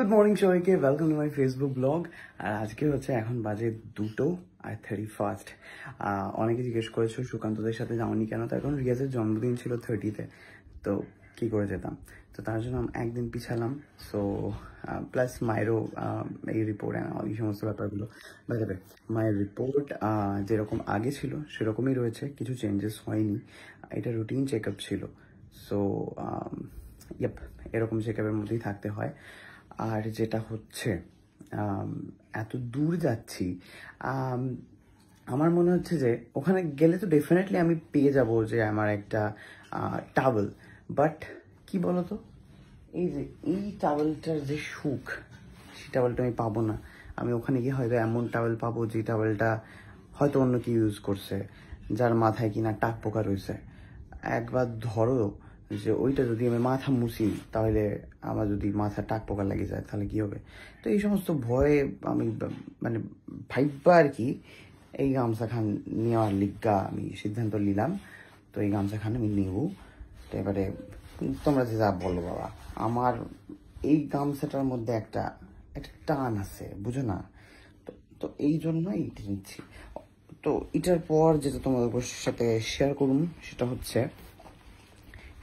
good morning সবাইকে welcome to my Facebook blog আর আজকে হচ্ছে এখন বাজে দুটো আর থার্টি ফার্স্ট অনেকে জিজ্ঞেস করেছো সুকান্তদের সাথে যাওনি কেন তো এখন রিয়াজের জন্মদিন ছিল থার্টিতে তো কি করে যেতাম তো তার জন্য আমি একদিন পিছালাম সো প্লাস মায়েরও এই রিপোর্ট এই সমস্ত ব্যাপারগুলো বাজাবে মায়ের রিপোর্ট যেরকম আগে ছিল সেরকমই রয়েছে কিছু চেঞ্জেস হয়নি এটা রুটিন চেক ছিল সো ইয়াপ এরকম চেক মধ্যেই থাকতে হয় আর যেটা হচ্ছে এত দূর যাচ্ছি আমার মনে হচ্ছে যে ওখানে গেলে তো ডেফিনেটলি আমি পেয়ে যাব যে আমার একটা টাওয়েল বাট কি বলতো এই যে এই টাওয়েলটার যে সুখ সেই টাওয়েলটা আমি পাবো না আমি ওখানে গিয়ে হয়তো এমন টাওয়েল পাবো যে টাওয়েলটা হয়তো অন্য কেউ ইউজ করছে যার মাথায় কিনা টাক পোকা রয়েছে একবার ধরো যে ওইটা যদি আমি মাথা মুছি তাহলে আমার যদি মাথা টাক পোকা লাগে যায় তাহলে কী হবে তো এই সমস্ত ভয়ে আমি মানে ভাইবা আর কি এই গামছা খান নেওয়ার লিজ্ঞা আমি সিদ্ধান্ত নিলাম তো এই গামছা খান আমি নেব তো এবারে তোমরা যে যা বলো বাবা আমার এই গামছাটার মধ্যে একটা একটা টান আছে বুঝো না তো এই জন্য এইটা নিচ্ছি তো এটার পর যেটা তোমাদের সাথে শেয়ার করুন সেটা হচ্ছে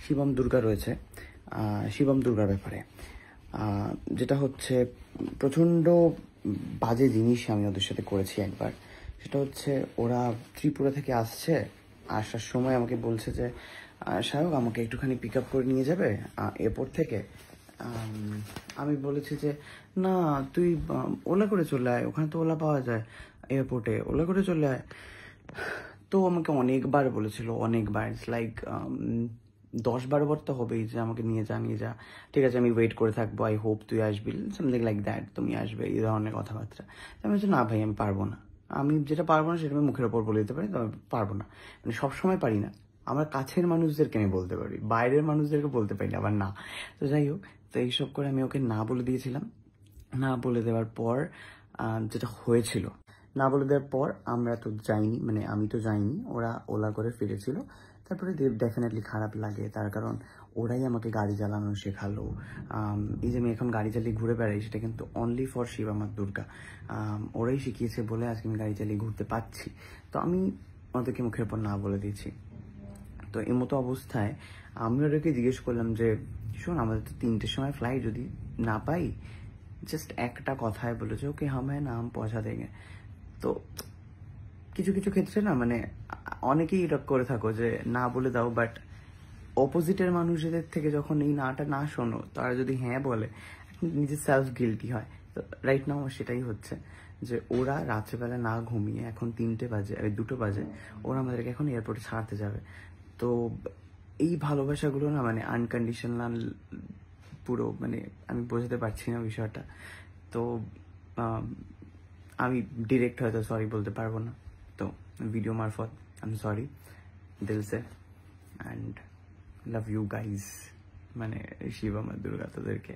শিবম দুর্গা রয়েছে শিবম দুর্গার ব্যাপারে যেটা হচ্ছে প্রচণ্ড বাজে জিনিস আমি ওদের সাথে করেছি একবার সেটা হচ্ছে ওরা ত্রিপুরা থেকে আসছে আসার সময় আমাকে বলছে যে সাহেব আমাকে একটুখানি পিক আপ করে নিয়ে যাবে এয়ারপোর্ট থেকে আমি বলেছি যে না তুই ওলা করে চলে আয় ওখানে তো ওলা পাওয়া যায় এয়ারপোর্টে ওলা করে চলে আয় তো আমাকে অনেকবার বলেছিল অনেকবার লাইক দশ বারো বার তো হবেই যে আমাকে নিয়ে যা নিয়ে যা ঠিক আছে আমি ওয়েট করে থাকবো আই হোপ তুই আসবি সামথিং লাইক দ্যাট তুমি আসবে এই ধরনের কথাবার্তা আমি বলছি না ভাই আমি পারবো না আমি যেটা পারবো না সেটা আমি মুখের ওপর বলে দিতে পারি তো পারবো না মানে সবসময় পারি না আমার কাছের মানুষদেরকে আমি বলতে পারি বাইরের মানুষদেরকে বলতে পারি না আবার না তো যাই হোক তো এইসব করে আমি ওকে না বলে দিয়েছিলাম না বলে দেওয়ার পর যেটা হয়েছিল না বলে দেওয়ার পর আমরা তো যাইনি মানে আমি তো যাইনি ওরা ওলা করে ফিরেছিল তারপরে ডেফিনেটলি খারাপ লাগে তার কারণ ওরাই আমাকে গাড়ি চালানো শেখালো এই যে আমি এখন গাড়ি চালিয়ে ঘুরে বেড়াই সেটা কিন্তু অনলি ফর শিব আমার দুর্গা ওরাই শিখিয়েছে বলে আজকে আমি গাড়ি চালিয়ে ঘুরতে পাচ্ছি তো আমি ওদেরকে মুখের উপর না বলে দিয়েছি তো এমতো মতো অবস্থায় আমি ওদেরকে জিজ্ঞেস করলাম যে শোন আমাদের তো তিনটের সময় ফ্লাইট যদি না পাই জাস্ট একটা কথায় বলেছে ওকে হামায় নাম পয়সা দেগে তো কিছু কিছু ক্ষেত্রে না মানে অনেকেই এটা করে থাকো যে না বলে দাও বাট অপোজিটের মানুষদের থেকে যখন এই নাটা না শোনো তারা যদি হ্যাঁ বলে নিজের সেলফ গিলটি হয় তো রাইট নাও আমার সেটাই হচ্ছে যে ওরা রাত্রেবেলা না ঘুমিয়ে এখন তিনটে বাজে দুটো বাজে ওরা আমাদেরকে এখন এয়ারপোর্টে ছাড়তে যাবে তো এই ভালোবাসাগুলো না মানে আনকন্ডিশনাল পুরো মানে আমি বোঝাতে পারছি না বিষয়টা তো আমি ডিরেক্ট হয়তো সরি বলতে পারবো না ভিডিও মারফত আইম সরি দিলসে অ্যান্ড লাভ ইউ গাইজ মানে শিবম আর দুর্গা তোদেরকে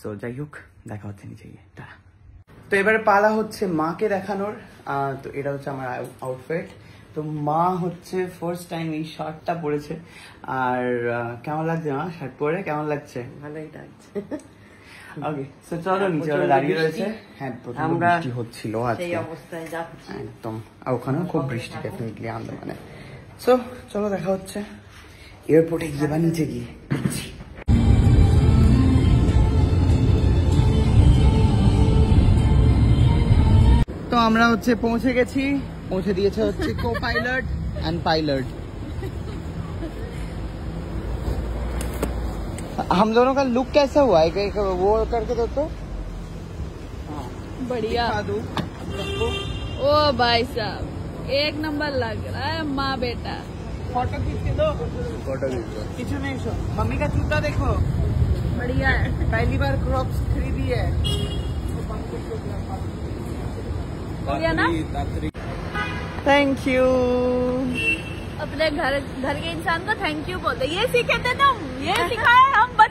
সো যাই হোক দেখা হচ্ছে নিচে গিয়ে তারা তো এবারে পালা হচ্ছে মাকে দেখানোর তো এটা হচ্ছে আমার আউটফিট তো মা হচ্ছে ফার্স্ট টাইম এই শার্টটা পরেছে আর কেমন লাগছে মা শার্ট পরে কেমন লাগছে ভালোই লাগছে এয়ারপোর্টে হ্যাঁ, হ্যাঁ, গিয়ে বা নিচে গিয়ে তো আমরা হচ্ছে পৌঁছে গেছি পৌঁছে দিয়েছে হচ্ছে কো পাইলট অ্যান্ড পাইলট हम दोनों का लुक कैसा हुआ है एक, वो करके दो तो बढ़िया ओ भाई साहब एक नंबर लग रहा है माँ बेटा फोटो खींच के दो फोटो दो नहीं शो मम्मी का जूता देखो बढ़िया है पहली बार क्रॉप्स खरीदी है थैंक यू अपने घर घर के इंसान को थैंक यू बोलते ये सीखे थे तुम ये सिखाए